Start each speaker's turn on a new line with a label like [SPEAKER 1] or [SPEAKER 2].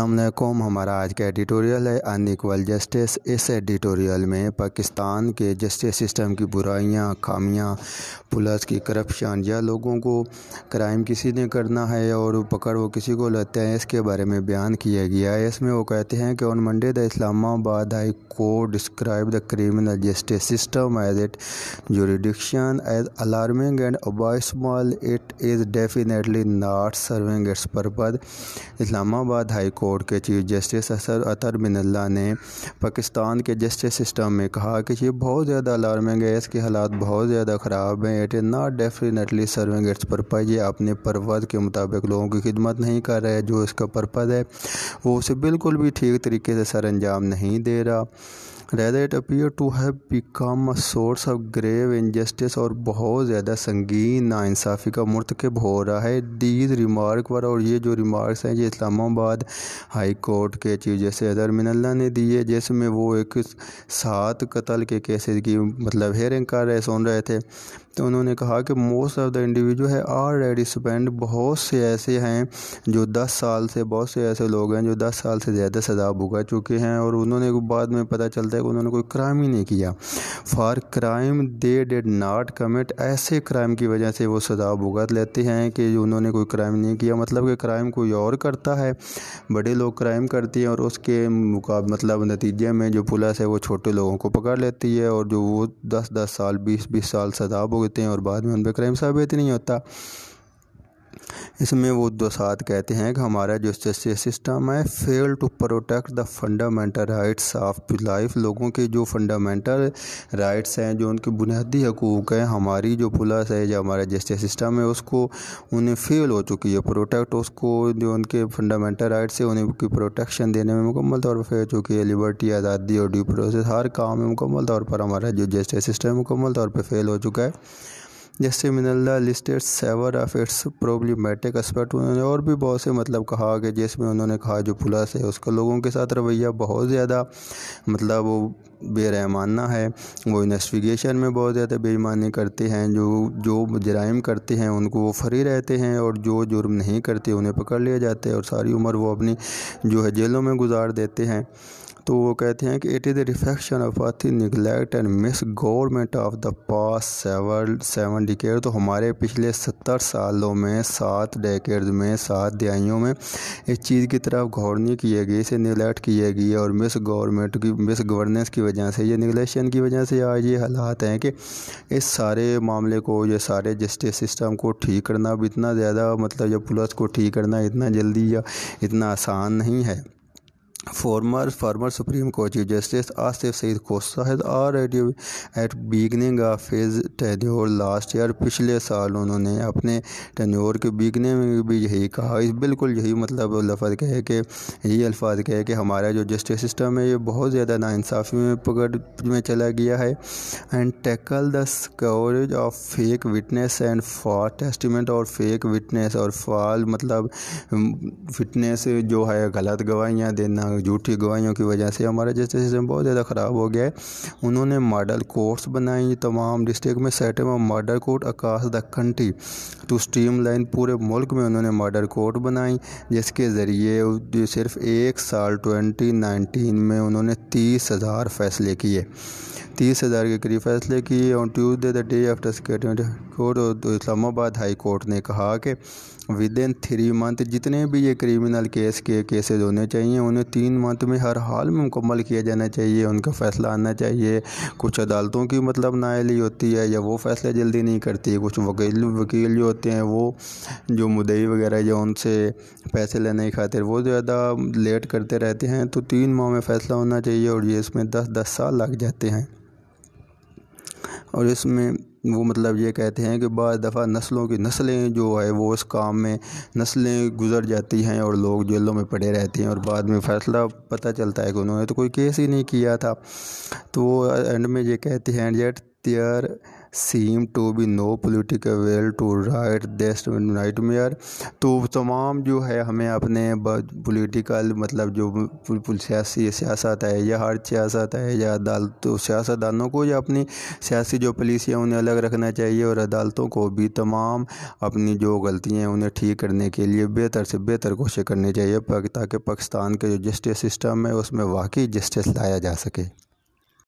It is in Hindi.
[SPEAKER 1] अल्लाम हमारा आज का एडिटोरियल है अनइक्वल जस्टिस इस एडिटोरियल में पाकिस्तान के जस्टिस सिस्टम की बुराइयां खामियां पुलिस की करप्शन या लोगों को क्राइम किसी ने करना है और पकड़ वो किसी को लेते हैं इसके बारे में बयान किया गया है इसमें वो कहते हैं कि on Monday the Islamabad high court describe the criminal justice system as it jurisdiction as alarming and abysmal it is definitely not serving its purpose Islamabad high court court के चीफ जस्टिस असर अतर बिनल्ला ने पाकिस्तान के जस्टिस सिस्टम में कहा कि ये बहुत ज़्यादा अलार्मिंग है इसके हालात बहुत ज़्यादा ख़राब हैं it is not definitely serving its purpose ये अपने पर्पज़ के मुताबिक लोगों की खिदमत नहीं कर रहा है जो इसका पर्पज़ है वो उसे बिल्कुल भी ठीक तरीके से सर अंजाम नहीं दे रहा rather it appear to have become a source of grave injustice और बहुत ज़्यादा संगीन नाानसाफ़ी का मरतकब हो रहा है दीज रिमार्क पर और ये जो रिमार्क हैं ये इस्लामाबाद हाई कोर्ट के चीफ जस्टिस अजहर मिनल्ला ने दी है जिसमें वो एक सात कत्ल के केसेस की मतलब हेयरिंग कर रहे सुन रहे थे तो उन्होंने कहा कि मोस्ट ऑफ़ द इंडिविजुअल है ऑलरेडी स्पेंड बहुत से ऐसे हैं जो दस साल से बहुत से ऐसे लोग हैं जो दस साल से ज़्यादा सजा भुगा चुके हैं और उन्होंने बाद में पता चलता है कि उन्होंने कोई क्राइम ही नहीं किया for crime they did not commit ऐसे क्राइम की वजह से वो सजा भुगत लेते हैं कि उन्होंने कोई क्राइम नहीं किया मतलब कि क्राइम कोई और करता है बट बड़े लोग क्राइम करती हैं और उसके मुकाब मतलब नतीजे में जो पुलिस है वो छोटे लोगों को पकड़ लेती है और जो वो दस दस साल बीस बीस साल सजा भुगतते हैं और बाद में उन पर क्राइम साबित नहीं होता इसमें वो दोसाद कहते हैं कि हमारा जो जस्टिस सिस्टम है fail to protect the fundamental rights of life लोगों के जो फंडामेंटल राइट्स हैं जो उनके बुनियादी हकूक़ हैं हमारी जो पुलिस है जो हमारा जस्टिस सिस्टम है उसको उन्हें फेल हो चुकी है प्रोटेक्ट उसको जो उनके फंडामेंटल राइट्स है उन्हें की प्रोटेक्शन देने में मुकम्मल तौर पर फेल हो चुकी है लिबर्टी आज़ादी और ड्यू प्रोसेस हर काम में मुकम्मल तौर पर हमारा जो जस्टिस सिस्टम है मुकम्मल तौर पर फेल हो चुका है जैसे Minallah listed several of its problematic aspect उन्होंने और भी बहुत से मतलब कहा कि जिसमें उन्होंने कहा जो पुलिस है उसका लोगों के साथ रवैया बहुत ज़्यादा मतलब वो बेरहमाना है वो इन्वेस्टिगेशन में बहुत ज़्यादा बेईमानी करते हैं जो जो जराइम करते हैं उनको वो फ्री रहते हैं और जो जुर्म नहीं करते उन्हें पकड़ लिया जाता है और सारी उम्र वो अपनी जो है जेलों में गुजार देते हैं तो वो कहते हैं कि it is the reflection of a neglect and mis government of the past seven seven decade तो हमारे पिछले सत्तर सालों में सात डेकेड में सात दहाइयों में इस चीज़ की तरफ गौर नहीं किए गई इसे निगलेक्ट किए गए और मिस गवर्नमेंट की मिस गवर्नेंस की वजह से ये निगलेक्शन की वजह से आज ये हालात हैं कि इस सारे मामले को ये सारे जस्टिस सिस्टम को ठीक करना अब इतना ज़्यादा मतलब या पुलिस को ठीक करना इतना जल्दी या इतना आसान नहीं है former former Supreme Court Chief Justice Asif Saeed Khosa has already at beginning of his tenure last year पिछले साल उन्होंने अपने टनोर के बिगने में भी यही कहा इस बिल्कुल यही मतलब लफज कहे कि यही अल्फाज कहे कि हमारा जो जस्टिस सिस्टम है ये बहुत ज़्यादा नाानसाफ़ी में पकड़ में चला गया है and tackle the of fake witness and false testament और फेक विटनेस और फॉल मतलब फिटनेस mm, जो है गलत गवाहियाँ देना झूठी गवाहियों की वजह से हमारा जैसे सिस्टम बहुत ज़्यादा ख़राब हो गया है उन्होंने मॉडल कोर्ट्स बनाई तमाम डिस्ट्रिक्ट में set up of model court across the country to streamline पूरे मुल्क में उन्होंने मॉडल कोर्ट बनाई जिसके ज़रिए सिर्फ एक साल 2019 में उन्होंने तीस हज़ार फैसले किए तीस हज़ार के करीब फैसले किए और Tuesday the day after court Islamabad high court ने कहा कि विद इन थ्री मंथ जितने भी ये क्रिमिनल केस के केसेज होने चाहिए उन्हें तीन मंथ में हर हाल में मुकम्मल किया जाना चाहिए उनका फ़ैसला आना चाहिए कुछ अदालतों की मतलब नाइली होती है या वो फैसला जल्दी नहीं करती कुछ वकील वकील जो होते हैं वो जो मुदई वगैरह या उनसे पैसे लेने की खातिर वो ज़्यादा लेट करते रहते हैं तो तीन माह में फ़ैसला होना चाहिए और ये इसमें दस दस साल लग जाते हैं और इसमें वो मतलब ये कहते हैं कि बार दफ़ा नस्लों की नस्लें जो है वो इस काम में नस्लें गुजर जाती हैं और लोग जेलों में पड़े रहते हैं और बाद में फ़ैसला पता चलता है कि उन्होंने तो कोई केस ही नहीं किया था तो वो एंड में ये कहते हैं and yet there seem to be no political will to right this nightmare तो तमाम जो है हमें अपने पोलिटिकल मतलब जो सियासी सियासत है या हर सियासत है या अदालत तो सियासतदानों को या अपनी सियासी जो पुलिस है उन्हें अलग रखना चाहिए और अदालतों को भी तमाम अपनी जो गलतियाँ हैं उन्हें ठीक करने के लिए बेहतर से बेहतर कोशिश करनी चाहिए ताकि पाकिस्तान का जो जस्टिस सिस्टम है उसमें वाकई जस्टिस लाया जा सके